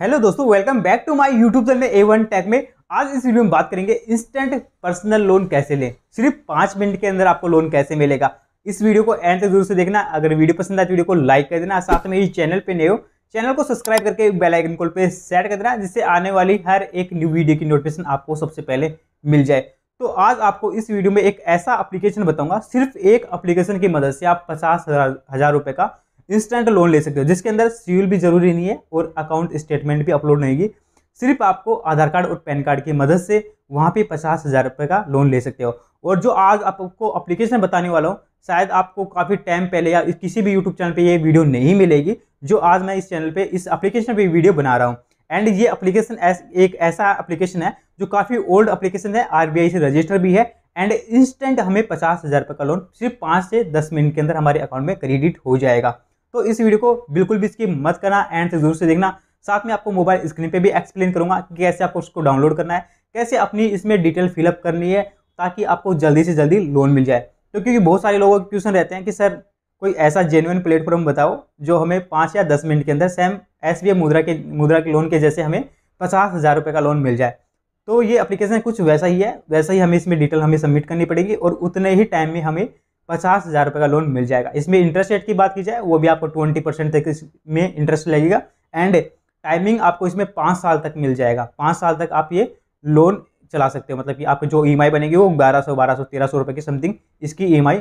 hello दोस्तों welcome back to my YouTube channel A one tech में आज इस वीडियो में बात करेंगे इंस्टेंट पर्सनल लोन कैसे लें सिर्फ पाँच मिनट के अंदर आपको लोन कैसे मिलेगा इस वीडियो को एंड तक जरूर से देखना अगर वीडियो पसंद आए तो वीडियो को लाइक कर देना साथ में इस चैनल पे नए हो चैनल को सब्सक्राइब करके बेलाइकन कॉल पर सेट कर देना जिससे आने वाली हर एक न्यू वीडियो की नोटिफिकेशन आपको सबसे पहले मिल जाए तो आज आपको इस वीडियो में एक ऐसा अप्लीकेशन बताऊंगा सिर्फ एक अप्लीकेशन की मदद से आप पचास हज़ार रुपये का इंस्टेंट लोन ले सकते हो जिसके अंदर सीविल भी जरूरी नहीं है और अकाउंट स्टेटमेंट भी अपलोड नहीं होगी सिर्फ आपको आधार कार्ड और पैन कार्ड की मदद से वहाँ पे पचास हज़ार रुपये का लोन ले सकते हो और जो आज आपको अप्लीकेशन बताने वाला हूँ शायद आपको काफ़ी टाइम पहले या किसी भी यूट्यूब चैनल पर ये वीडियो नहीं मिलेगी जो आज मैं इस चैनल पर इस अप्लीकेशन पर वीडियो बना रहा हूँ एंड ये अप्लीकेशन एस, एक ऐसा अप्लीकेशन है जो काफ़ी ओल्ड अप्लीकेशन है आर से रजिस्टर भी है एंड इंस्टेंट हमें पचास हज़ार रुपये का लोन सिर्फ पाँच से दस मिनट के अंदर हमारे अकाउंट में क्रेडिट हो जाएगा तो इस वीडियो को बिल्कुल भी इसकी मत करना एंड से जरूर से देखना साथ में आपको मोबाइल स्क्रीन पे भी एक्सप्लेन करूंगा कि कैसे आपको उसको डाउनलोड करना है कैसे अपनी इसमें डिटेल फिलअप करनी है ताकि आपको जल्दी से जल्दी लोन मिल जाए तो क्योंकि बहुत सारे लोगों के क्वेश्चन रहते हैं कि सर कोई ऐसा जेन्युन प्लेटफॉर्म बताओ जो हमें पाँच या दस मिनट के अंदर सेम एस मुद्रा के मुद्रा के लोन के जैसे हमें पचास हज़ार रुपये का लोन मिल जाए तो ये एप्लीकेशन कुछ वैसा ही है वैसा ही हमें इसमें डिटेल हमें सबमिट करनी पड़ेगी और उतने ही टाइम में हमें पचास हज़ार रुपये का लोन मिल जाएगा इसमें इंटरेस्ट रेट की बात की जाए वो भी आपको ट्वेंटी परसेंट तक इसमें इंटरेस्ट लगेगा एंड टाइमिंग आपको इसमें पाँच साल तक मिल जाएगा पाँच साल तक आप ये लोन चला सकते हो मतलब कि आपको जो ई e बनेगी वो बारह सौ बारह सौ तेरह सौ रुपये की समथिंग इसकी ई e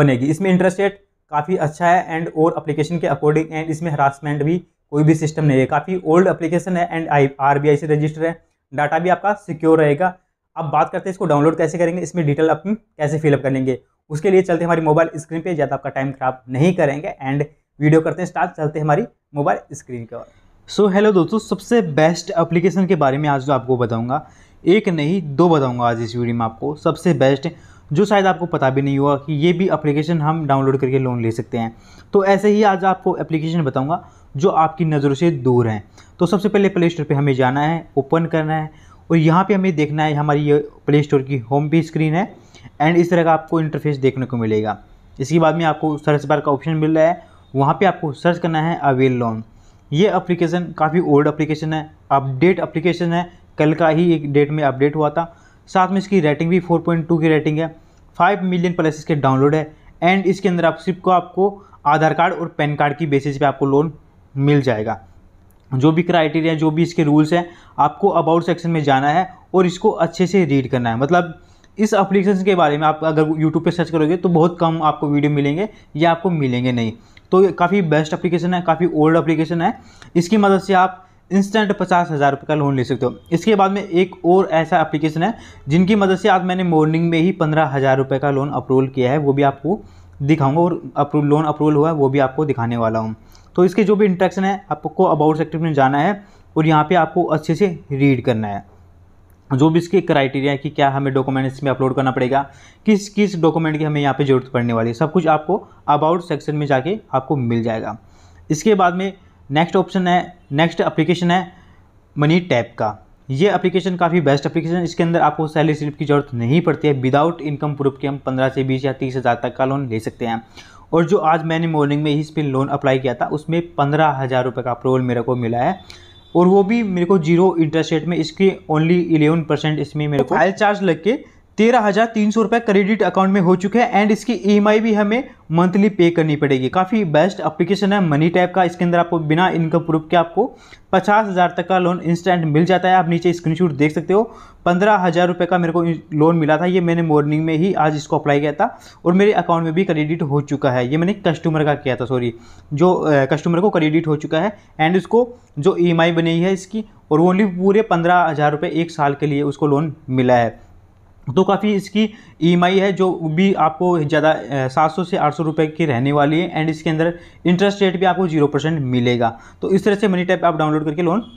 बनेगी इसमें इंटरेस्ट रेट काफ़ी अच्छा है एंड और अप्लीकेशन के अकॉर्डिंग एंड इसमें हरासमेंट भी कोई भी सिस्टम नहीं है काफ़ी ओल्ड अप्लीकेशन है एंड आई आर से रजिस्टर है डाटा भी आपका सिक्योर रहेगा अब बात करते हैं इसको डाउनलोड कैसे करेंगे इसमें डिटेल आप कैसे फिलअप कर लेंगे उसके लिए चलते हमारी मोबाइल स्क्रीन पे ज़्यादा आपका टाइम खराब नहीं करेंगे एंड वीडियो करते हैं स्टार्ट चलते हैं हमारी मोबाइल स्क्रीन की ओर सो हेलो दोस्तों सबसे बेस्ट एप्लीकेशन के बारे में आज जो आपको बताऊँगा एक नहीं दो बताऊँगा आज इस वीडियो में आपको सबसे बेस्ट जो शायद आपको पता भी नहीं हुआ कि ये भी एप्लीकेशन हम डाउनलोड करके लोन ले सकते हैं तो ऐसे ही आज आपको एप्लीकेशन बताऊंगा जो आपकी नज़रों से दूर हैं तो सबसे पहले प्ले स्टोर पर हमें जाना है ओपन करना है और यहाँ पे हमें देखना है हमारी ये प्ले स्टोर की होम पे स्क्रीन है एंड इस तरह का आपको इंटरफेस देखने को मिलेगा इसके बाद में आपको सर्च बार का ऑप्शन मिल रहा है वहाँ पे आपको सर्च करना है अवेल लोन ये अप्लीकेशन काफ़ी ओल्ड अप्लीकेशन है अपडेट अप्लीकेशन है कल का ही एक डेट में अपडेट हुआ था साथ में इसकी रेटिंग भी 4.2 की रेटिंग है 5 मिलियन प्लस इसके डाउनलोड है एंड इसके अंदर आप सिर्फ को आपको आधार कार्ड और पैन कार्ड की बेसिस पे आपको लोन मिल जाएगा जो भी क्राइटेरिया जो भी इसके रूल्स हैं आपको अबाउट सेक्शन में जाना है और इसको अच्छे से रीड करना है मतलब इस एप्लीकेशन के बारे में आप अगर यूट्यूब पे सर्च करोगे तो बहुत कम आपको वीडियो मिलेंगे या आपको मिलेंगे नहीं तो काफ़ी बेस्ट एप्लीकेशन है काफ़ी ओल्ड एप्लीकेशन है इसकी मदद से आप इंस्टेंट पचास हज़ार रुपये का लोन ले सकते हो इसके बाद में एक और ऐसा एप्लीकेशन है जिनकी मदद से आज मैंने मॉर्निंग में ही पंद्रह हज़ार रुपये का लोन अप्रूवल किया है वो भी आपको दिखाऊंगा और अप्रूव लोन अप्रूवल हुआ है वो भी आपको दिखाने वाला हूँ तो इसके जो भी इंट्रैक्शन है आपको अबाउट सेक्टर में जाना है और यहाँ पर आपको अच्छे से रीड करना है जो भी इसके क्राइटेरिया कि क्या हमें डॉक्यूमेंट इसमें अपलोड करना पड़ेगा किस किस डॉक्यूमेंट की हमें यहाँ पे ज़रूरत पड़ने वाली है सब कुछ आपको अबाउट सेक्शन में जाके आपको मिल जाएगा इसके बाद में नेक्स्ट ऑप्शन है नेक्स्ट अप्लीकेशन है मनी टैप का ये अप्लीकेशन काफ़ी बेस्ट अप्लीकेशन है इसके अंदर आपको सैलरी स्लिप की ज़रूरत नहीं पड़ती है विदाउट इनकम प्रूफ के हम पंद्रह से बीस या तीस हज़ार तक का लोन ले सकते हैं और जो आज मैंने मॉर्निंग में ही इस पर लोन अप्लाई किया था उसमें पंद्रह हज़ार रुपये का अप्रूवल मेरे को मिला है और वो भी मेरे को जीरो इंटरेस्ट रेट में इसके ओनली इलेवन परसेंट इसमें मेरे तो को फाइल चार्ज लग के तेरह हज़ार तीन सौ रुपये क्रेडिट अकाउंट में हो चुके हैं एंड इसकी ई e भी हमें मंथली पे करनी पड़ेगी काफ़ी बेस्ट एप्लीकेशन है मनी टैप का इसके अंदर आपको बिना इनकम प्रूफ के आपको पचास हज़ार तक का लोन इंस्टेंट मिल जाता है आप नीचे स्क्रीनशॉट देख सकते हो पंद्रह हज़ार रुपये का मेरे को लोन मिला था ये मैंने मॉर्निंग में ही आज इसको अप्लाई किया था और मेरे अकाउंट में भी क्रेडिट हो चुका है ये मैंने कस्टमर का किया था सॉरी जो कस्टमर को क्रेडिट हो चुका है एंड उसको जो ई e बनी है इसकी और ओनली पूरे पंद्रह हज़ार रुपये एक साल के लिए उसको लोन मिला है तो काफ़ी इसकी ई e है जो भी आपको ज़्यादा सात सौ से आठ सौ रुपये की रहने वाली है एंड इसके अंदर इंटरेस्ट रेट भी आपको जीरो परसेंट मिलेगा तो इस तरह से मनी टैप आप डाउनलोड करके लोन